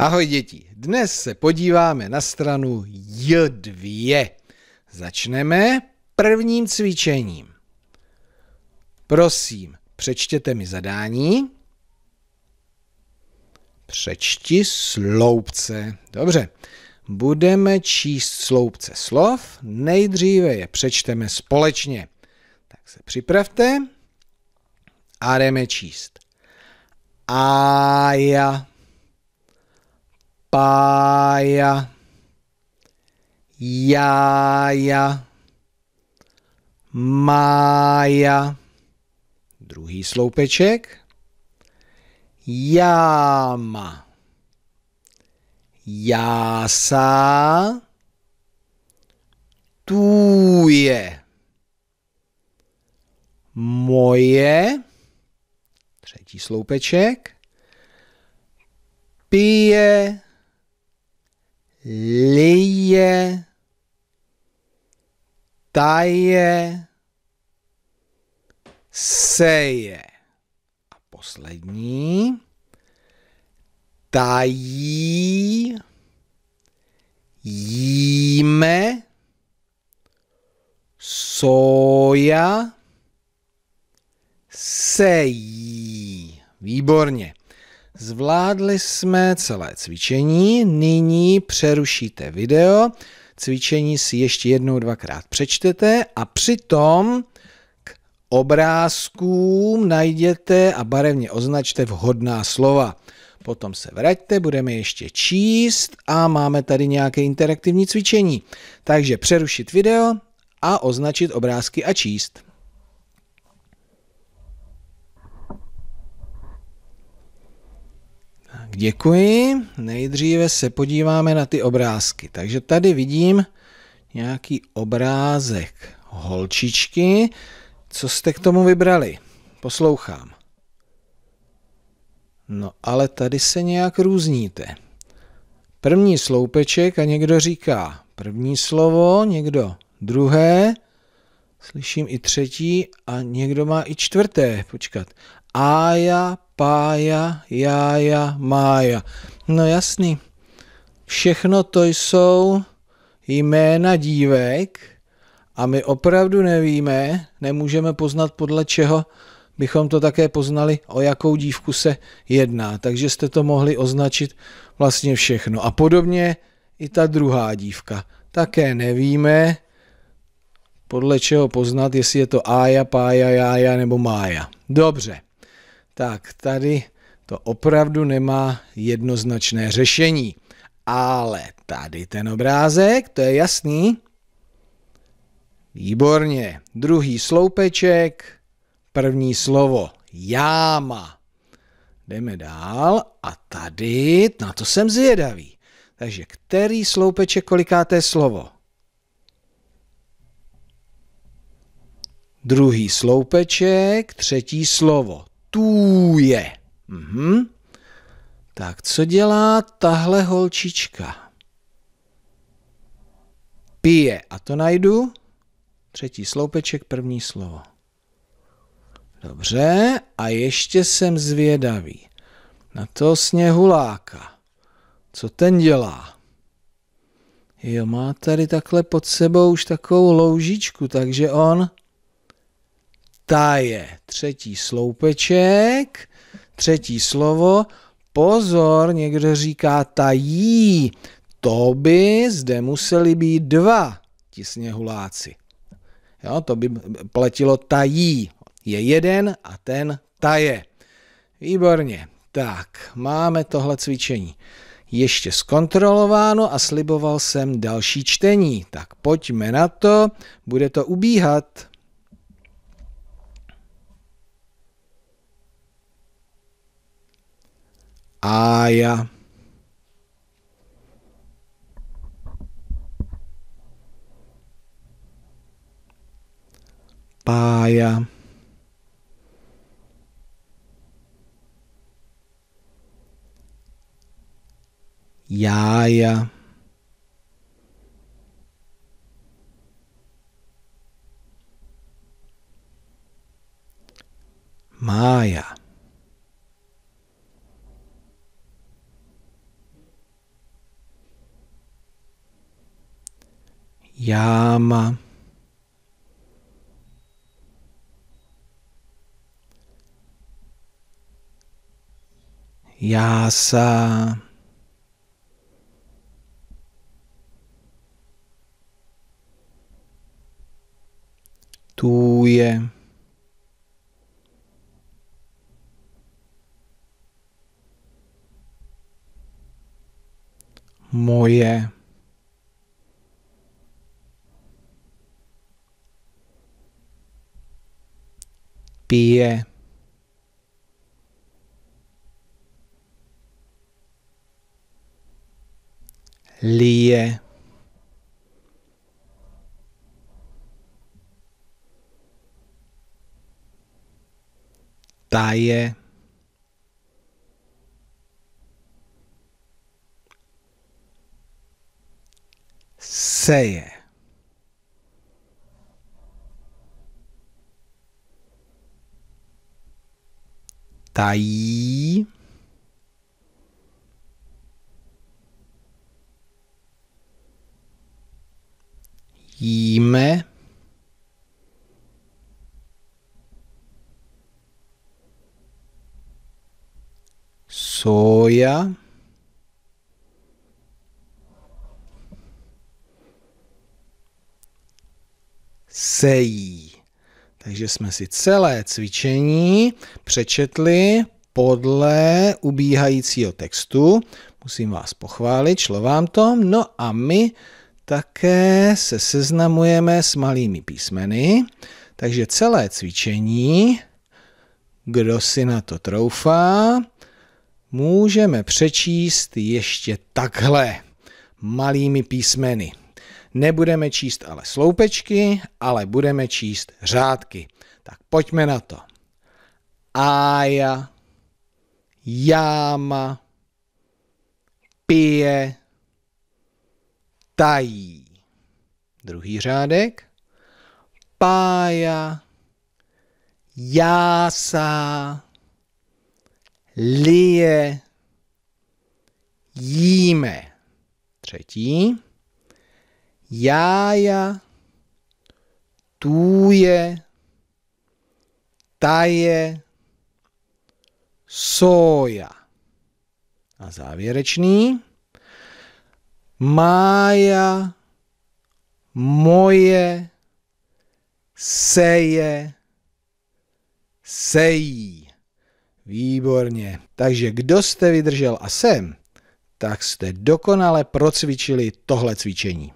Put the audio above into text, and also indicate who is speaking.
Speaker 1: Ahoj děti, dnes se podíváme na stranu J2. Začneme prvním cvičením. Prosím, přečtěte mi zadání. Přečti sloupce. Dobře, budeme číst sloupce slov. Nejdříve je přečteme společně. Tak se připravte a jdeme číst. Aja. Pája, jája, mája, druhý sloupeček, jáma, jása, tuje, moje, třetí sloupeček, pije, lije, taje, seje. A poslední, tají, jíme, soja, sejí. Výborně. Zvládli jsme celé cvičení, nyní přerušíte video, cvičení si ještě jednou, dvakrát přečtete a přitom k obrázkům najděte a barevně označte vhodná slova. Potom se vraťte, budeme ještě číst a máme tady nějaké interaktivní cvičení. Takže přerušit video a označit obrázky a číst. děkuji. Nejdříve se podíváme na ty obrázky. Takže tady vidím nějaký obrázek holčičky. Co jste k tomu vybrali? Poslouchám. No ale tady se nějak různíte. První sloupeček a někdo říká první slovo, někdo druhé, slyším i třetí a někdo má i čtvrté. Počkat. A pája, jája, mája. No jasný. Všechno to jsou jména dívek a my opravdu nevíme, nemůžeme poznat podle čeho bychom to také poznali, o jakou dívku se jedná. Takže jste to mohli označit vlastně všechno. A podobně i ta druhá dívka. Také nevíme, podle čeho poznat, jestli je to Ája, Pája, Jája nebo Mája. Dobře tak tady to opravdu nemá jednoznačné řešení. Ale tady ten obrázek, to je jasný. Výborně. Druhý sloupeček, první slovo jáma. Jdeme dál a tady, na to jsem zvědavý. Takže který sloupeček, kolikáté slovo? Druhý sloupeček, třetí slovo tuje. Mhm. Tak co dělá tahle holčička? Pije. A to najdu. Třetí sloupeček, první slovo. Dobře, a ještě jsem zvědavý. Na to sněhuláka. Co ten dělá? Jo, má tady takhle pod sebou už takovou loužičku, takže on ta je třetí sloupeček, třetí slovo, pozor, někdo říká tají, to by zde museli být dva ti sněhuláci. Jo, to by platilo tají. Je jeden a ten taje. Výborně. Tak, máme tohle cvičení ještě zkontrolováno a sliboval jsem další čtení. Tak pojďme na to, bude to ubíhat. Aya. Baya, Yaya. Maya. jáma. Jása. Tuje. Moje. terapie. Lie. Taie. Seie. Tai. Ime. Soia. Sei. Takže jsme si celé cvičení přečetli podle ubíhajícího textu. Musím vás pochválit, šlo vám to. No a my také se seznamujeme s malými písmeny. Takže celé cvičení, kdo si na to troufá, můžeme přečíst ještě takhle malými písmeny. Nebudeme číst ale sloupečky, ale budeme číst řádky. Tak pojďme na to. Aja, jáma, pije, tají. Druhý řádek. Pája, jása, lije, jíme. Třetí jája, tuje, taje, soja. A závěrečný. Mája, moje, seje, sejí. Výborně. Takže kdo jste vydržel a sem, tak jste dokonale procvičili tohle cvičení.